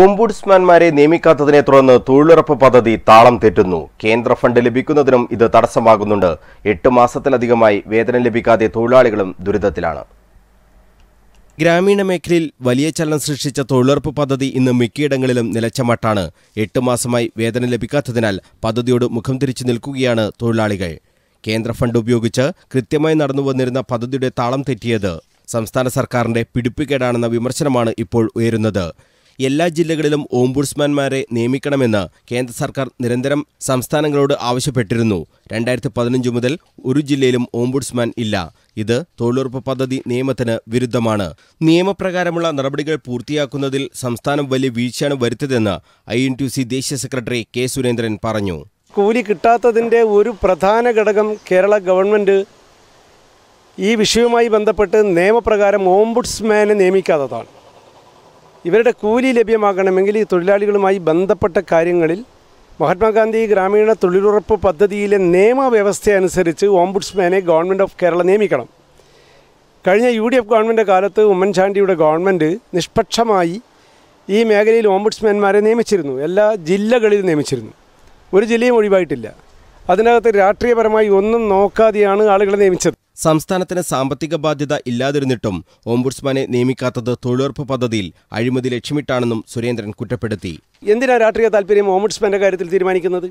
ഓംബുഡ്സ്മാൻമാരെ നിയമിക്കാത്തതിനെ തുടർന്ന് തൊഴിലുറപ്പ് പദ്ധതി താളം തെറ്റുന്നു കേന്ദ്ര ഫണ്ട് ലഭിക്കുന്നതിനും ഇത് തടസ്സമാകുന്നുണ്ട് എട്ട് മാസത്തിലധികമായി വേതനം ലഭിക്കാതെ തൊഴിലാളികളും ദുരിതത്തിലാണ് ഗ്രാമീണ മേഖലയിൽ വലിയ ചലനം സൃഷ്ടിച്ച തൊഴിലുറപ്പ് പദ്ധതി ഇന്ന് മിക്കയിടങ്ങളിലും നിലച്ചമട്ടാണ് എട്ട് മാസമായി വേതനം ലഭിക്കാത്തതിനാൽ പദ്ധതിയോട് മുഖം തിരിച്ചു നിൽക്കുകയാണ് തൊഴിലാളികൾ കേന്ദ്ര ഫണ്ട് ഉപയോഗിച്ച് കൃത്യമായി നടന്നു വന്നിരുന്ന പദ്ധതിയുടെ താളം തെറ്റിയത് സംസ്ഥാന സർക്കാരിന്റെ പിടിപ്പുകേടാണെന്ന വിമർശനമാണ് ഇപ്പോൾ ഉയരുന്നത് എല്ലാ ജില്ലകളിലും ഓംബുഡ്സ്മാൻമാരെ നിയമിക്കണമെന്ന് കേന്ദ്ര സർക്കാർ നിരന്തരം സംസ്ഥാനങ്ങളോട് ആവശ്യപ്പെട്ടിരുന്നു രണ്ടായിരത്തി പതിനഞ്ച് മുതൽ ഒരു ജില്ലയിലും ഓംബുഡ്സ്മാൻ ഇല്ല ഇത് തൊഴിലുറപ്പ് പദ്ധതി നിയമത്തിന് വിരുദ്ധമാണ് നിയമപ്രകാരമുള്ള നടപടികൾ പൂർത്തിയാക്കുന്നതിൽ സംസ്ഥാനം വലിയ വീഴ്ചയാണ് വരുത്തതെന്ന് ഐ എൻ ടി സി ദേശീയ സെക്രട്ടറി കെ സുരേന്ദ്രൻ പറഞ്ഞു കൂലി കിട്ടാത്തതിൻ്റെ ഒരു പ്രധാന ഘടകം കേരള ഗവൺമെൻറ് ഈ വിഷയവുമായി ബന്ധപ്പെട്ട് നിയമപ്രകാരം ഓംബുഡ്സ്മാനെ നിയമിക്കാത്തതാണ് ഇവരുടെ കൂലി ലഭ്യമാകണമെങ്കിൽ ഈ തൊഴിലാളികളുമായി ബന്ധപ്പെട്ട കാര്യങ്ങളിൽ മഹാത്മാഗാന്ധി ഗ്രാമീണ തൊഴിലുറപ്പ് പദ്ധതിയിലെ നിയമവ്യവസ്ഥ അനുസരിച്ച് ഓംബുഡ്സ്മാനെ ഗവൺമെൻറ് ഓഫ് കേരള നിയമിക്കണം കഴിഞ്ഞ യു ഡി എഫ് ഗവൺമെൻറ് കാലത്ത് ഉമ്മൻചാണ്ടിയുടെ ഗവൺമെൻറ് നിഷ്പക്ഷമായി ഈ മേഖലയിൽ ഓംബുഡ്സ്മാൻമാരെ നിയമിച്ചിരുന്നു എല്ലാ ജില്ലകളിലും നിയമിച്ചിരുന്നു ഒരു ജില്ലയും ഒഴിവായിട്ടില്ല അതിനകത്ത് രാഷ്ട്രീയപരമായി ഒന്നും നോക്കാതെയാണ് ആളുകളെ നിയമിച്ചത് സംസ്ഥാനത്തിന് സാമ്പത്തിക ബാധ്യത ഇല്ലാതിരുന്നിട്ടും ഓംബുഡ്സ്മാനെ നിയമിക്കാത്തത് തൊഴിലുറപ്പ് പദ്ധതിയിൽ അഴിമതി ലക്ഷ്യമിട്ടാണെന്നും സുരേന്ദ്രൻ കുറ്റപ്പെടുത്തി എന്തിനാണ് രാഷ്ട്രീയ താല്പര്യം ഓംബുഡ്സ്മാന്റെ കാര്യത്തിൽ തീരുമാനിക്കുന്നത്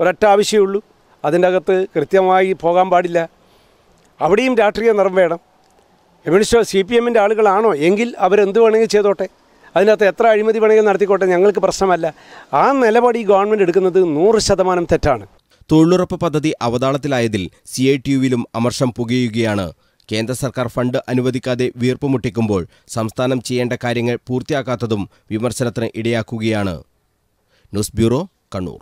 ഒരൊറ്റ ആവശ്യമുള്ളൂ അതിൻ്റെ അകത്ത് കൃത്യമായി പോകാൻ പാടില്ല അവിടെയും രാഷ്ട്രീയ നിറം വേണം കമ്മ്യൂണിസ്റ്റ് സി പി എമ്മിൻ്റെ ആളുകളാണോ എങ്കിൽ അവരെന്ത് വേണമെങ്കിൽ ചെയ്തോട്ടെ അതിനകത്ത് എത്ര അഴിമതി വേണമെങ്കിൽ നടത്തിക്കോട്ടെ ഞങ്ങൾക്ക് പ്രശ്നമല്ല ആ നിലപാട് ഈ ഗവൺമെൻറ് എടുക്കുന്നത് നൂറ് ശതമാനം തെറ്റാണ് തൊഴിലുറപ്പ് പദ്ധതി അവതാളത്തിലായതിൽ സി ഐ ടി യുവിലും അമർഷം പുകയുകയാണ് കേന്ദ്ര സർക്കാർ ഫണ്ട് അനുവദിക്കാതെ വീർപ്പുമുട്ടിക്കുമ്പോൾ സംസ്ഥാനം ചെയ്യേണ്ട കാര്യങ്ങൾ പൂർത്തിയാക്കാത്തതും വിമർശനത്തിന് ഇടയാക്കുകയാണ് ന്യൂസ് ബ്യൂറോ കണ്ണൂർ